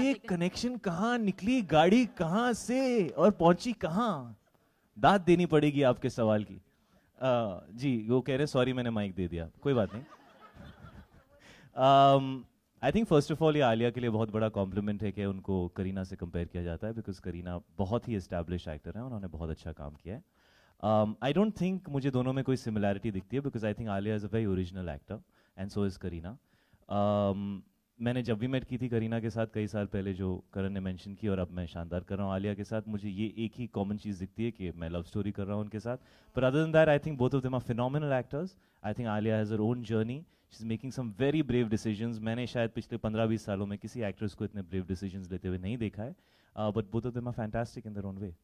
ये कनेक्शन कहाँ निकली गाड़ी कहाँ से और पहुंची कहाँ दाद देनी पड़ेगी आपके सवाल की आ, जी वो कह रहे सॉरी मैंने माइक दे दिया कोई बात नहीं I think first of all ये आलिया के लिए बहुत बड़ा कॉम्प्लीमेंट है कि उनको करीना से कंपेयर किया जाता है बिकॉज करीना बहुत ही इस्टेब्लिश एक्टर है उन्होंने बहुत अच्छा काम किया है आई डोंट थिंक मुझे दोनों में कोई सिमिलैरिटी दिखती है because I think Alia is a very original actor and so is Kareena मैंने जब भी मेट की थी करीना के साथ कई साल पहले जो करण ने मेंशन की और अब मैं शानदार कर रहा हूँ आलिया के साथ मुझे ये एक ही कॉमन चीज़ दिखती है कि मैं लव स्टोरी कर रहा हूँ उनके साथ पर other that I think both of them are phenomenal actors I think Alia has her own journey she is making some very brave decision मैंने शायद पिछले पंद्रह बीस सालों में किसी एक्ट्रेस को इतने ब्रेव डिसीजन लेते हुए नहीं देखा है but both of them are fantastic in their own way